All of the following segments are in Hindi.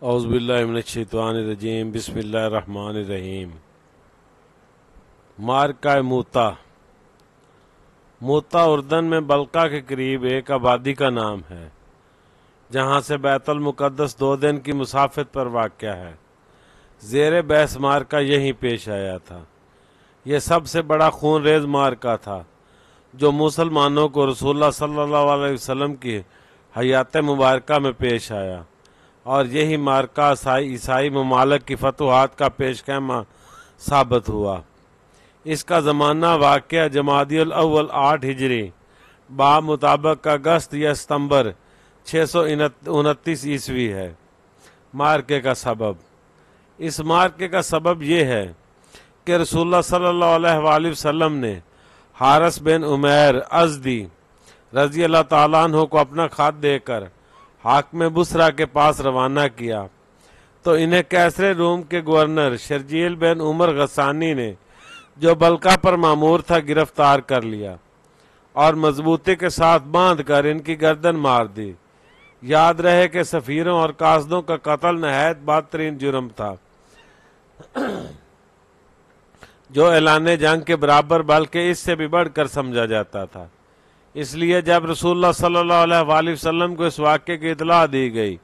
रन रहीम मार्का मोता मोता उर्दन में बलका के करीब एक आबादी का नाम है जहाँ से बैतुल दो दिन की मुसाफत पर वाक़ है जेर बहस मार्का यहीं पेश आया था यह सबसे बड़ा खून रेज मार्का था जो मुसलमानों को रसोल्ला सल्ला वसम की हयात मुबारक में पेश आया और यही मार्का ईसाई ममालक की फतवाहत का पेशखैमा साबित हुआ इसका ज़माना वाक़ अव्वल आठ हिजरी बा मुताबक अगस्त या सितंबर छः सौ उनतीस ईस्वी है मार्के का सबब इस मार्के का सबब यह है कि रसुल्ला सल्लल्लाहु ने हारस बिन उमैर अजदी रजी अल्लाह ताला को अपना खाद देकर हाकम बुसरा के पास रवाना किया तो इन्हें कैसरे रूम के गवर्नर शर्जील बिन उमर गसानी ने जो बलका पर मामूर था गिरफ्तार कर लिया और मजबूती के साथ बांध कर इनकी गर्दन मार दी याद रहे कि सफ़ीरों और कासदों का कत्ल नहायत बदतरीन जुर्म था जो ऐलान जंग के बराबर बल्कि इससे भी बढ़कर समझा जाता था इसलिए जब रसूलुल्लाह सल्लल्लाहु अलैहि को इस वाक्य की इतला दी गई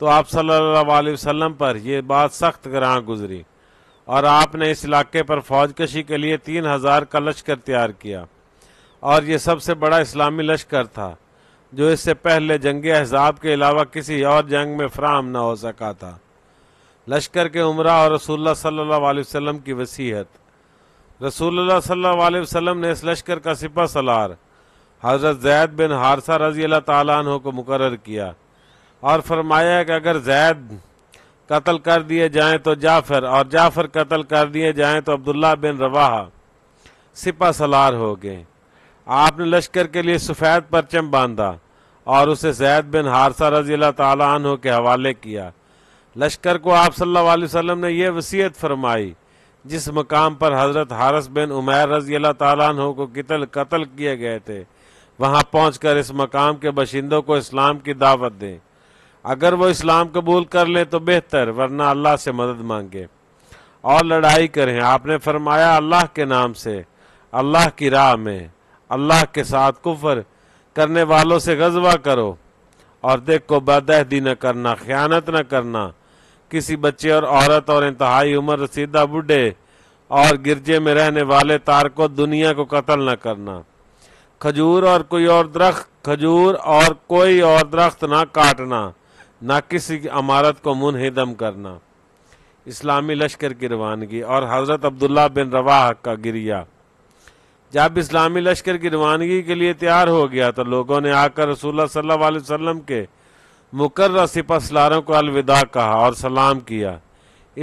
तो आप सल्लल्लाहु अलैहि वसल्लम पर यह बात सख्त ग्राह गुजरी और आपने इस इलाके पर फौज कशी के लिए तीन हज़ार का लश्कर तैयार किया और यह सबसे बड़ा इस्लामी लश्कर था जो इससे पहले जंग अहजाब के अलावा किसी और जंग में फ्राहम न हो सका था लश्कर के उम्रा और रसूलुल्लाह सल्लल्लाहु अलैहि वसल्लम की वसीहत रसूलुल्लाह सल्लल्लाहु अलैहि वसल्लम ने इस लश्कर का सिपा सलार हज़रत जैद बिन हारसा रजी अल्लाह तु को मुकर किया और फरमाया कि अगर जैद कत्ल कर दिए जाएं तो जाफर और जाफर कत्ल कर दिए जाएं तो अब्दुल्ला बिन रवाहा सिपा सलार हो गए आपने लश्कर के लिए सफ़ेद परचम बांधा और उसे जैद बिन हारसा रजी अल्लाह तु के हवाले किया लश्कर को आप सल्ला वसम ने यह वसीयत फरमाई जिस मकाम पर हज़रत हारस बिन उमैर रजी अल्लाह तु को कतल कत्ल किए गए थे वहां पहुंचकर इस मकाम के बशिंदों को इस्लाम की दावत दें अगर वो इस्लाम कबूल कर लें तो बेहतर वरना अल्लाह से मदद मांगे और लड़ाई करें आपने फरमाया अल्लाह के नाम से अल्लाह की राह में अल्लाह के साथ कुफर करने वालों से गजबा करो और देखो बदहदी न करना ख्यानत न करना किसी बच्चे और औरत और इंतहाई उम्र रसीदा बूढ़े और गिरजे में रहने वाले तार को दुनिया को कत्ल न करना खजूर और कोई और दरख्त खजूर और कोई और दरख्त ना काटना ना किसी की अमारत को मुनहदम करना इस्लामी लश्कर की रवानगी और हज़रत अब्दुल्ला बिन रवाह का गिरिया जब इस्लामी लश्कर की रवानगी के लिए तैयार हो गया तो लोगों ने आकर रसूल सल्लाम के मुकर सिपा सलारों को अलविदा कहा और सलाम किया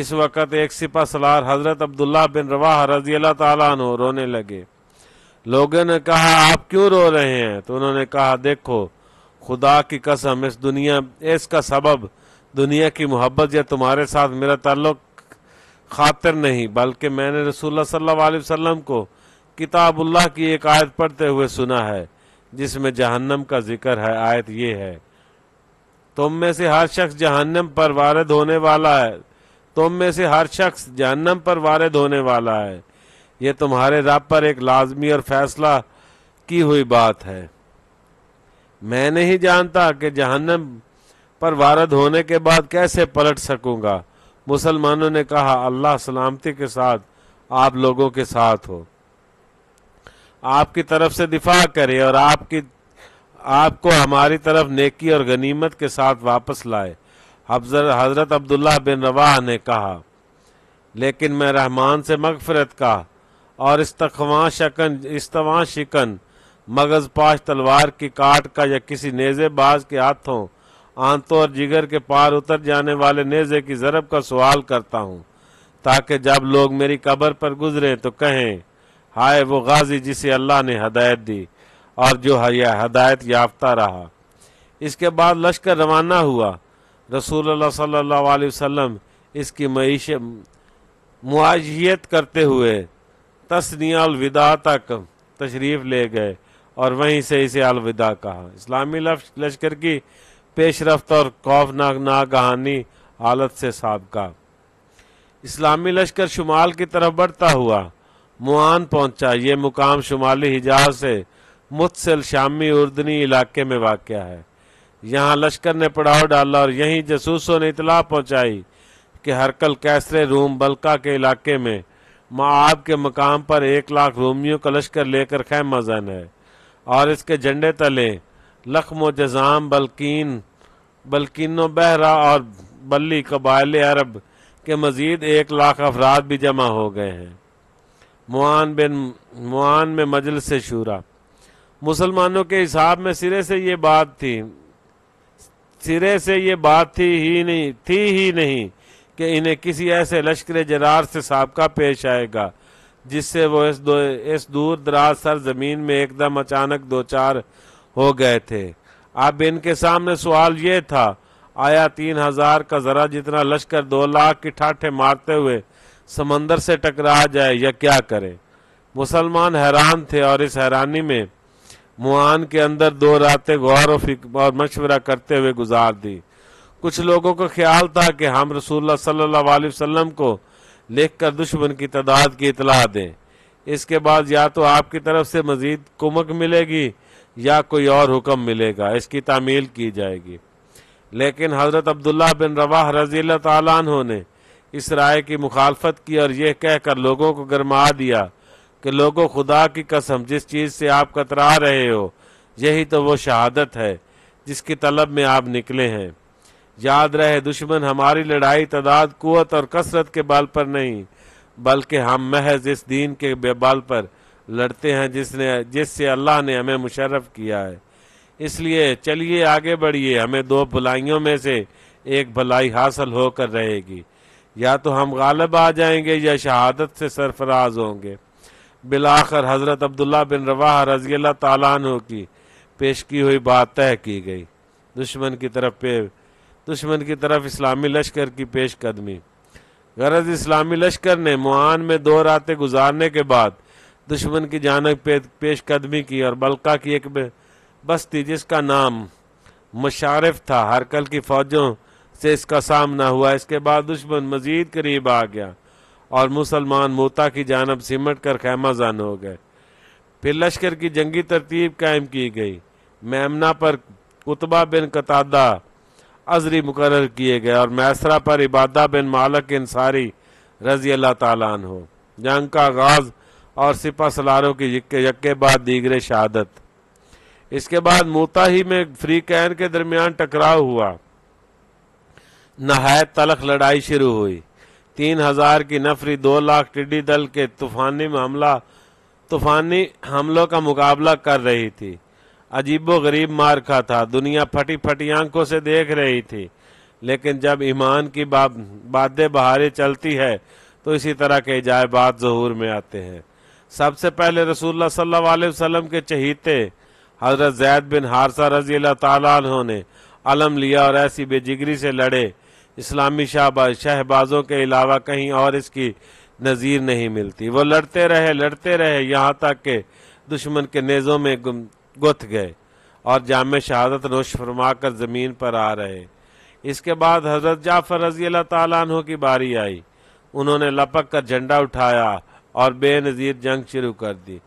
इस वक्त एक सिपा सलार हज़रत अब्दुल्ला बिन रवाह रजी अल्लाह तुम रोने लगे लोगों ने कहा आप क्यों रो रहे हैं तो उन्होंने कहा देखो खुदा की कसम इस दुनिया इसका सबब दुनिया की मोहब्बत या तुम्हारे साथ मेरा ताल्लुक खातिर नहीं बल्कि मैंने रसूल सल्लल्लाहु अलैहि वसल्लम को किताबुल्लाह की एक आयत पढ़ते हुए सुना है जिसमें जहन्नम का जिक्र है आयत ये है तुम में से हर शख्स जहन्नम पर वारद होने वाला है तुम में से हर शख्स जहन्नम पर वारद होने वाला है ये तुम्हारे रब पर एक लाजमी और फैसला की हुई बात है मैं नहीं जानता कि जहन्नम पर वारद होने के बाद कैसे पलट सकूंगा मुसलमानों ने कहा अल्लाह सलामती के साथ आप लोगों के साथ हो आपकी तरफ से दिफा करे और आपकी आपको हमारी तरफ नेकी और गनीमत के साथ वापस लाए हजरत अब्दुल्ला बिन रवाह ने कहा लेकिन मैं रहमान से मगफरत का और इस्तवा शकन इस्तवा शिकन मगज पाश तलवार की काट का या किसी नेजेबाज के हाथों आंतों और जिगर के पार उतर जाने वाले नेजे की जरब का सवाल करता हूँ ताकि जब लोग मेरी कब्र पर गुजरे तो कहें हाय वो गाजी जिसे अल्लाह ने हदायत दी और जो हदायत याफ्ता रहा इसके बाद लश्कर रवाना हुआ रसूल सल्ला वसम इसकी मुआजियत करते हुए तस्निया अलविदा तक तशरीफ़ ले गए और वहीं से इसे अलविदा कहा इस्लामी लश्कर की पेशरफ और खौफनाक नागहानी हालत से सबका इस्लामी लश्कर शुमाल की तरफ बढ़ता हुआ मुआन पहुंचा ये मुकाम शुमाली हिजाज से मुतसिल शामी उर्दनी इलाके में वाक़ है यहाँ लश्कर ने पड़ाव डाला और यहीं जसूसों ने इतला पहुंचाई कि हरकल कैसरे रूम बलका के इलाके में माँ आपके मकाम पर एक लाख रोमियो का लश्कर लेकर मजन है और इसके झंडे तले लखमो जजाम बल्किन बल्किनो बहरा और बल्ली कबाइल अरब के मजीद एक लाख अफराद भी जमा हो गए हैं मुआन बिन मुआन में से शूरा मुसलमानों के हिसाब में सिरे से ये बात थी सिरे से ये बात थी ही नहीं थी ही नहीं कि इन्हें किसी ऐसे लश्कर जरार से सबका पेश आएगा जिससे वो इस दो इस दूर दराज सर ज़मीन में एकदम अचानक दो चार हो गए थे अब इनके सामने सवाल ये था आया तीन हजार का ज़रा जितना लश्कर दो लाख की ठाठे मारते हुए समंदर से टकरा जाए या क्या करे मुसलमान हैरान थे और इस हैरानी में मुआन के अंदर दो रातें गौर और मशवरा करते हुए गुजार दी कुछ लोगों का ख्याल था कि हम रसूल सल्लाम को लिख कर दुश्मन की तादाद की इतला दें इसके बाद या तो आपकी तरफ से मज़ीद कुमक मिलेगी या कोई और हुक्म मिलेगा इसकी तामील की जाएगी लेकिन हज़रत अब्दुल्ला बिन रवाह रजील तु ने इस राय की मुखालफत की और यह कहकर लोगों को गरमा दिया कि लोगों खुदा की कसम जिस चीज़ से आप कतरा रहे हो यही तो वो शहादत है जिसकी तलब में आप निकले हैं याद रहे दुश्मन हमारी लड़ाई तादाद कुत और कसरत के बाल पर नहीं बल्कि हम महज इस दीन के बेबाल पर लड़ते हैं जिसने जिससे अल्लाह ने हमें मुशर्रफ किया है इसलिए चलिए आगे बढ़िए हमें दो भलाइयों में से एक भलाई हासिल होकर रहेगी या तो हम गालब आ जाएंगे या शहादत से सरफराज होंगे बिलाखर हज़रत अब्दुल्ला बिन रवाह रजील्ला तालान की पेश की हुई बात तय की गई दुश्मन की तरफ पे दुश्मन की तरफ इस्लामी लश्कर की पेश कदमी गरज इस्लामी लश्कर ने मुआन में दो रातें गुजारने के बाद दुश्मन की जानक पेश कदमी की और बल्का की एक बस्ती जिसका नाम मशारफ था हरकल की फौजों से इसका सामना हुआ इसके बाद दुश्मन मजीद करीब आ गया और मुसलमान मोता की जानब सिमट कर खैमाजान हो गए फिर लश्कर की जंगी तरतीब कायम की गई मेमना पर कुतबा बिन कतादा अजरी मुकर किए गए और मैसरा पर इबादा बिन मालक इंसारी रजी अल्लाह तालान हो जंग का आगाज और सिपा सलारों की यक्के यक्के बाद दीगरे शहादत इसके बाद मोताही में फ्री कैन के दरमियान टकराव हुआ नहायत तलख लड़ाई शुरू हुई तीन हजार की नफरी दो लाख टिड्डी दल के तूफानी हमला तूफानी हमलों का मुकाबला कर रही थी अजीबो गरीब मार का था दुनिया फटी फटी आंखों से देख रही थी लेकिन जब ईमान की बातें बहारे चलती है तो इसी तरह के जायबात जहूर में आते हैं सबसे पहले रसूलुल्लाह सल्लल्लाहु अलैहि वसल्लम के चहीते हजरत जैद बिन हारसा रजी अल्लाह ने अलम लिया और ऐसी बेजिगरी से लड़े इस्लामी शाहबाज शहबाजों के अलावा कहीं और इसकी नज़ीर नहीं मिलती वो लड़ते रहे लड़ते रहे यहाँ तक के दुश्मन के नेज़ों में गुथ गए और जाम शहादत नोश फरमा कर ज़मीन पर आ रहे इसके बाद हज़रत जाफ़र रजी अल्लाह तु की बारी आई उन्होंने लपक कर झंडा उठाया और बेनज़ीर जंग शुरू कर दी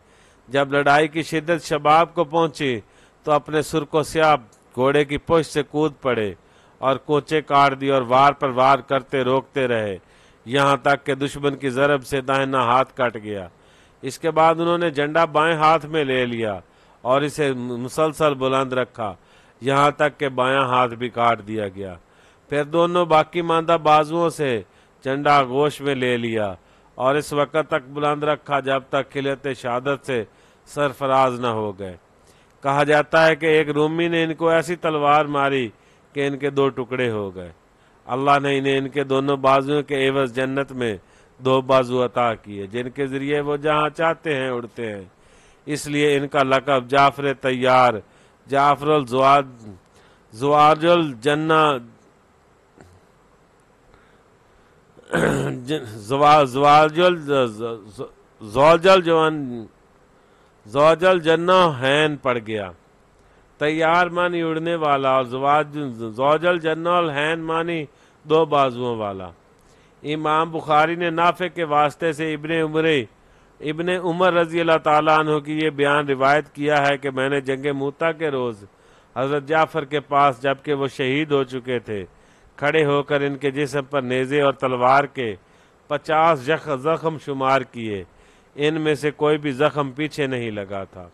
जब लड़ाई की शिद्दत शबाब को पहुंची तो अपने सुर को स्याब घोड़े की पुष्ट से कूद पड़े और कोचे काट दी और वार पर वार करते रोकते रहे यहाँ तक कि दुश्मन की जरब से दाहिना हाथ कट गया इसके बाद उन्होंने झंडा बाएं हाथ में ले लिया और इसे मुसलसल बुलंद रखा यहाँ तक के बायां हाथ भी काट दिया गया फिर दोनों बाकी मांदा बाजुओं से चंडा गोश में ले लिया और इस वक्त तक बुलंद रखा जब तक खिलत शहादत से सरफराज न हो गए कहा जाता है कि एक रूमी ने इनको ऐसी तलवार मारी कि इनके दो टुकड़े हो गए अल्लाह ने इन्हें इनके दोनों बाजुओं के एवज जन्नत में दो बाजू अता किए जिनके जरिए वो जहाँ चाहते हैं उड़ते हैं इसलिए इनका लकब जाफर तैयार जाफरुल जुआद जन्ना जवाजल जोजल जवान जोजल जन्ना हैन पड़ गया तैयार मानी उड़ने वाला और जोजल जन्ना और हैन मानी दो बाजुओं वाला इमाम बुखारी ने नाफे के वास्ते से इब्ने उमरे इबन उमर रजी अल्लाह तु की ये बयान रिवायत किया है कि मैंने जंग मूता के रोज़ हज़रत जाफ़र के पास जबकि वो शहीद हो चुके थे खड़े होकर इनके जिसम पर नेज़े और तलवार के पचास जख ज़ख्म शुमार किए इन में से कोई भी ज़ख़म पीछे नहीं लगा था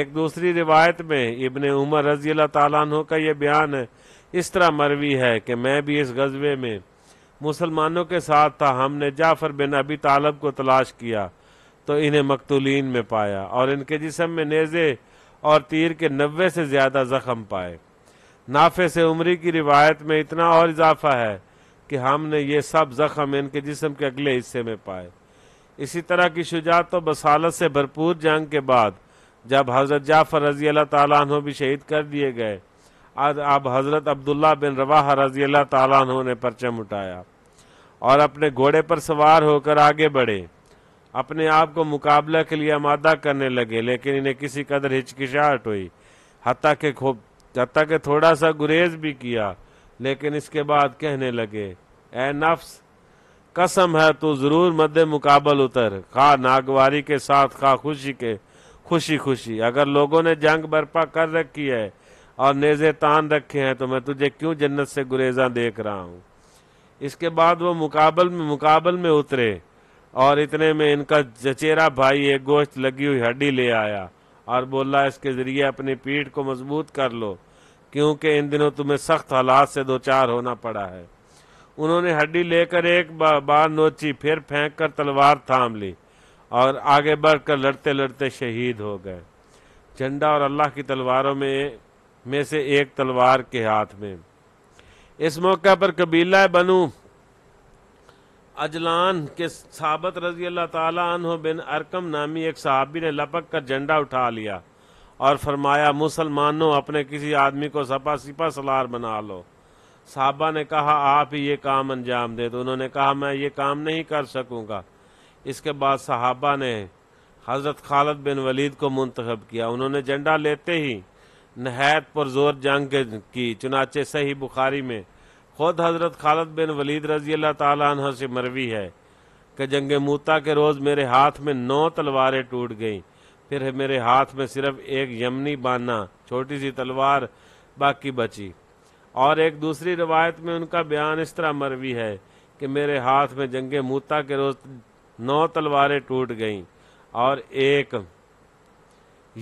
एक दूसरी रिवायत में इबन उमर रजी अल्लाह तु का यह बयान इस तरह मरवी है कि मैं भी इस गजबे में मुसलमानों के साथ था हमने जाफ़र बिन अबी तालब को तलाश किया तो इन्हें मकतुलीन में पाया और इनके जिसम में नेज़े और तीर के नब्बे से ज़्यादा ज़ख्म पाए नाफे से उमरी की रिवायत में इतना और इजाफा है कि हमने ये सब ज़ख्म इनके जिसम के अगले हिस्से में पाए इसी तरह की शुजात तो बसालत से भरपूर जंग के बाद जब हज़रत जाफ़र रजी अल्लाह तु भी शहीद कर दिए गए आज अब हज़रत अब्दुल्ला बिन रवाह रजी अल्लाह तु ने परचम उठाया और अपने घोड़े पर सवार होकर आगे बढ़े अपने आप को मुकाबला के लिए आमादा करने लगे लेकिन इन्हें किसी कदर हिचकिचाहट हुई हती के खो हती के थोड़ा सा गुरेज भी किया लेकिन इसके बाद कहने लगे ए नफ्स कसम है तो ज़रूर मद मुकाबल उतर खा नागवारी के साथ खा खुशी के खुशी खुशी अगर लोगों ने जंग बर्पा कर रखी है और नेज़े तान रखे हैं तो मैं तुझे क्यों जन्नत से गुरेजा देख रहा हूँ इसके बाद वो मुकाबल में मुकाबल में उतरे और इतने में इनका जचेरा भाई एक गोश्त लगी हुई हड्डी ले आया और बोला इसके जरिए अपनी पीठ को मजबूत कर लो क्योंकि इन दिनों तुम्हें सख्त हालात से दो चार होना पड़ा है उन्होंने हड्डी लेकर एक बार नोची फिर फेंक कर तलवार थाम ली और आगे बढ़कर लड़ते लड़ते शहीद हो गए झंडा और अल्लाह की तलवारों में में से एक तलवार के हाथ में इस मौके पर कबीला बनू अजलान के साबत रजी अल्लाह तह बिन अरकम नामी एक सहाबी ने लपक कर झंडा उठा लिया और फरमाया मुसलमानों अपने किसी आदमी को सपा सिपा सलार बना लो साहबा ने कहा आप ही ये काम अंजाम दे तो उन्होंने कहा मैं ये काम नहीं कर सकूँगा इसके बाद साहबा ने हज़रत खालद बिन वलीद को मुंतखब किया उन्होंने झंडा लेते ही नहायत पर जोर जंग की चुनाचे सही बुखारी में ख़ुद हज़रत खालद बिन वलीद रजी अल्लाह से मरवी है कि जंग मूता के रोज़ मेरे हाथ में नौ तलवारें टूट गईं फिर मेरे हाथ में सिर्फ एक यमनी बाना छोटी सी तलवार बाकी बची और एक दूसरी रवायत में उनका बयान इस तरह मरवी है कि मेरे हाथ में जंग मूता के रोज़ नौ तलवारें टूट गईं और एक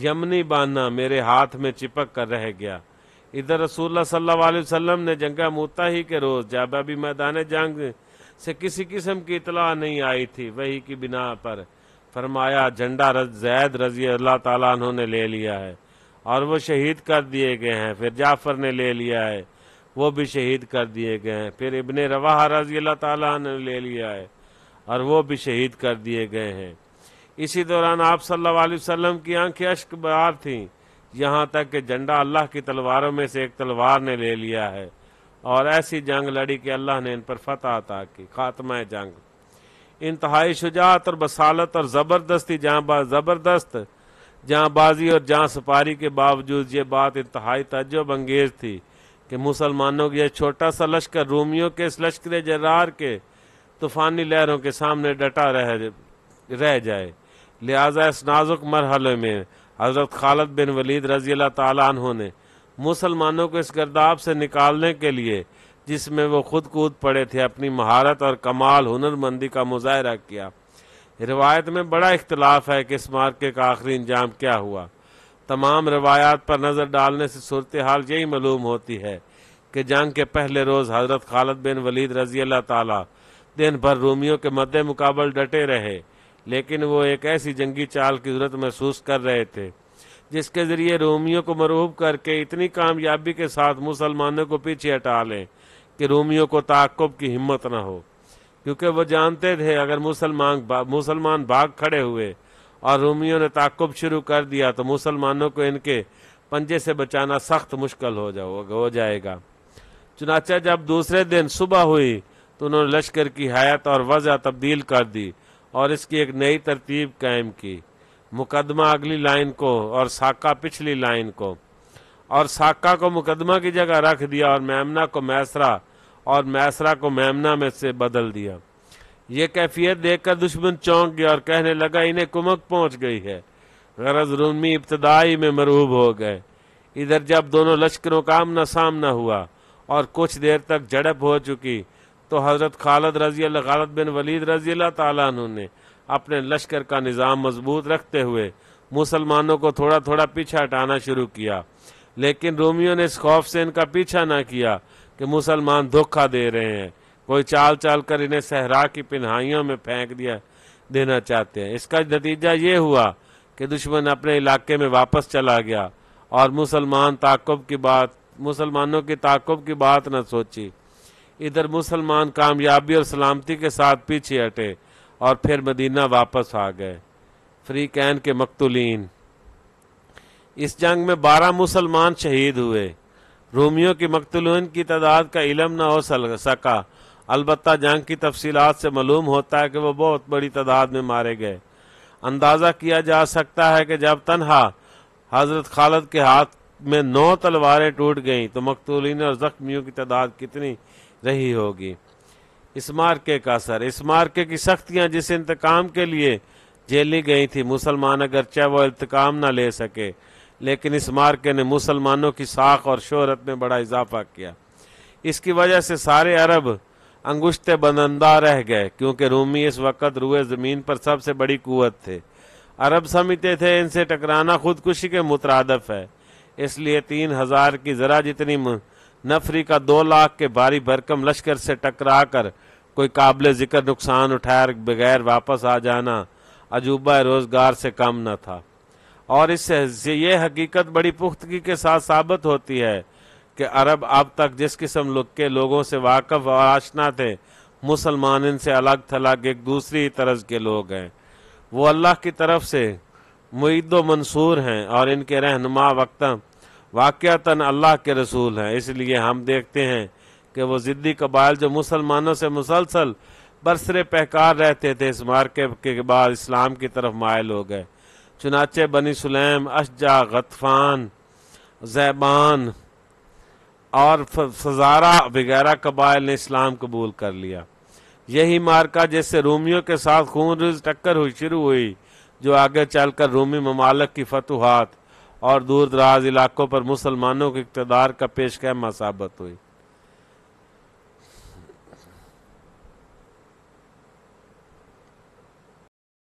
यमनी बाना मेरे हाथ में चिपक कर रह गया इधर रसूल सल्लल्लाहु ने जंगा ही के रोज़ भी मैदान जंग से किसी किस्म की इतला नहीं आई थी वही की बिना पर फरमाया झंडा रज जैद रजी अल्लाह ताला उन्होंने ले लिया है और वो शहीद कर दिए गए हैं फिर जाफर ने ले लिया है वो भी शहीद कर दिए गए हैं फिर इबन रवा रजी अल्लाह ताला ने ले लिया है और वो भी शहीद कर दिए गए हैं इसी दौरान आप सल्लल्लाहु अलैहि की आंखें अश्क बार थीं यहाँ तक कि झंडा अल्लाह की तलवारों में से एक तलवार ने ले लिया है और ऐसी जंग लड़ी कि अल्लाह ने इन पर फतह अता की खात्मा जंग इंतहाई शुजात और बसालत और ज़बरदस्ती जहाँ ज़बरदस्त जहाँ बाजी और जहाँ सपारी के बावजूद ये बात इंतहाई तजब अंगेज थी कि मुसलमानों की यह छोटा सा लश्कर रूमियों के इस लश्कर जरार के तूफ़ानी लहरों के सामने डटा रह रह जाए लिहाजा इस नाजुक मरहले में हज़रत खालद बिन वलीद रजी अल्लाह तु ने मुसलमानों को इस गर्दाब से निकालने के लिए जिसमें वो खुद कूद पड़े थे अपनी महारत और कमाल हुनरमंदी का मुजाहरा किया रिवायत में बड़ा इख्तलाफ है कि इस मार्के का आखिरी इंजाम क्या हुआ तमाम रवायात पर नज़र डालने से सूरत हाल यही मालूम होती है कि जंग के पहले रोज़ हज़रत खालद बिन वलीद रजी अल्लाह ताली दिन भर रूमियों के मद्दे मुकाबल डटे रहे लेकिन वो एक ऐसी जंगी चाल की जरूरत महसूस कर रहे थे जिसके जरिए रोमियों को मरहूब करके इतनी कामयाबी के साथ मुसलमानों को पीछे हटा लें कि रोमियों को ताकुब की हिम्मत ना हो क्योंकि वो जानते थे अगर मुसलमान मुसलमान भाग खड़े हुए और रोमियों ने ताकुब शुरू कर दिया तो मुसलमानों को इनके पंजे से बचाना सख्त मुश्किल हो जाओ हो जाएगा चुनाचा जब दूसरे दिन सुबह हुई तो उन्होंने लश्कर की हयात और वजह तब्दील कर दी और इसकी एक नई तरतीब कायम की मुकदमा अगली लाइन को और साका पिछली लाइन को और साका को मुकदमा की जगह रख दिया और मेमना को मैसरा और मैसरा को मेमना में से बदल दिया ये कैफियत देखकर दुश्मन चौंक गया और कहने लगा इन्हें कुमक पहुंच गई है गरज रूमी इब्तदाई में मरूब हो गए इधर जब दोनों लश्करों का आमना सामना हुआ और कुछ देर तक झड़प हो चुकी तो हज़रत खालद रजी खालद बिन वलीद रजी अल्लाह तु ने अपने लश्कर का निज़ाम मजबूत रखते हुए मुसलमानों को थोड़ा थोड़ा पीछा हटाना शुरू किया लेकिन रोमियो ने इस खौफ से इनका पीछा ना किया कि मुसलमान धोखा दे रहे हैं कोई चाल चाल कर इन्हें सहरा की पिन्हाइयों में फेंक दिया देना चाहते हैं इसका नतीजा ये हुआ कि दुश्मन अपने इलाके में वापस चला गया और मुसलमान ताकुब की बात मुसलमानों की ताकुब की बात न सोची इधर मुसलमान कामयाबी और सलामती के साथ पीछे हटे और फिर मदीना वापस आ गए फ्री कैन के मकतुलीन इस जंग में बारह मुसलमान शहीद हुए रोमियों की मकतुलीन की तादाद का इलम न हो सका अलबत् जंग की तफसीत से मालूम होता है कि वह बहुत बड़ी तादाद में मारे गए अंदाज़ा किया जा सकता है कि जब तनहा हज़रत खालद के हाथ में नौ तलवारें टूट गईं तो मकतूलिन और ज़ख्मियों की तादाद कितनी रही होगी इस मार्के का असर इस मार्के की सख्तियां जिस इंतकाम के लिए जेली गई थी मुसलमान अगर चाहे वो इंतकाम ना ले सके लेकिन इस मार्के ने मुसलमानों की साख और शोहरत में बड़ा इजाफा किया इसकी वजह से सारे अरब अंगुश्ते बनंदा रह गए क्योंकि रूमी इस वक्त रुए ज़मीन पर सबसे बड़ी कुत थे अरब समझते थे इनसे टकराना खुदकुशी के मुतरदफ है इसलिए तीन हज़ार की ज़रा जितनी नफरी का दो लाख के भारी भरकम लश्कर से टकरा कर कोई काबिल जिक्र नुकसान उठाए बगैर वापस आ जाना अजूबा रोजगार से कम न था और इससे ये हकीकत बड़ी पुख्तगी के साथ साबित होती है कि अरब अब तक जिस किस्म के लोगों से वाकफ और आशना थे मुसलमान इनसे अलग थलग एक दूसरी तरज के लोग हैं वो अल्लाह की तरफ से मुईद मंसूर हैं और इनके रहनुमा वक्ता वाक़ता अल्लाह के रसूल हैं इसलिए हम देखते हैं कि वो ज़िद्दी कबाइल जो मुसलमानों से मुसलसल बरसरे पहकार रहते थे इस मार्के के बाद इस्लाम की तरफ मायल हो गए चुनाचे बनी सुलेम अशजा गतफान जैबान और फजारा वगैरह कबाइल ने इस्लाम कबूल कर लिया यही मार्का जैसे रूमियों के साथ खून टक्कर हुई शुरू हुई जो आगे चलकर रूमी ममालक की फतुहात और दूर दराज इलाकों पर मुसलमानों के इकतदार का कैमा मसाबत हुई